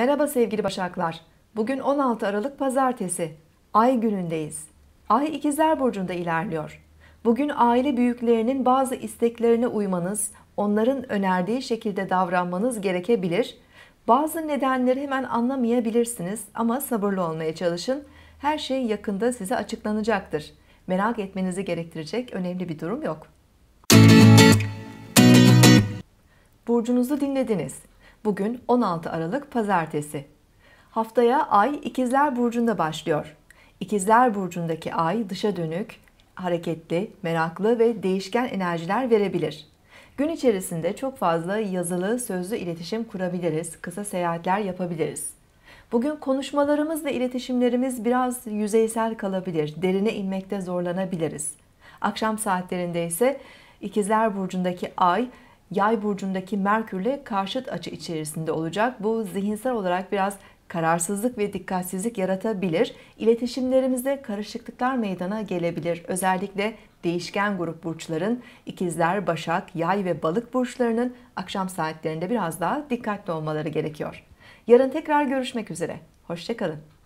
Merhaba sevgili Başaklar. Bugün 16 Aralık Pazartesi. Ay günündeyiz. Ay ikizler Burcu'nda ilerliyor. Bugün aile büyüklerinin bazı isteklerine uymanız, onların önerdiği şekilde davranmanız gerekebilir. Bazı nedenleri hemen anlamayabilirsiniz ama sabırlı olmaya çalışın. Her şey yakında size açıklanacaktır. Merak etmenizi gerektirecek önemli bir durum yok. Burcunuzu dinlediniz. Bugün 16 Aralık Pazartesi. Haftaya Ay İkizler Burcu'nda başlıyor. İkizler Burcu'ndaki Ay dışa dönük, hareketli, meraklı ve değişken enerjiler verebilir. Gün içerisinde çok fazla yazılı, sözlü iletişim kurabiliriz, kısa seyahatler yapabiliriz. Bugün konuşmalarımız ve iletişimlerimiz biraz yüzeysel kalabilir, derine inmekte zorlanabiliriz. Akşam saatlerinde ise İkizler Burcu'ndaki Ay Yay burcundaki Merkürle karşıt açı içerisinde olacak. Bu zihinsel olarak biraz kararsızlık ve dikkatsizlik yaratabilir. İletişimlerimizde karışıklıklar meydana gelebilir. Özellikle değişken grup burçların ikizler, başak, yay ve balık burçlarının akşam saatlerinde biraz daha dikkatli olmaları gerekiyor. Yarın tekrar görüşmek üzere. Hoşçakalın.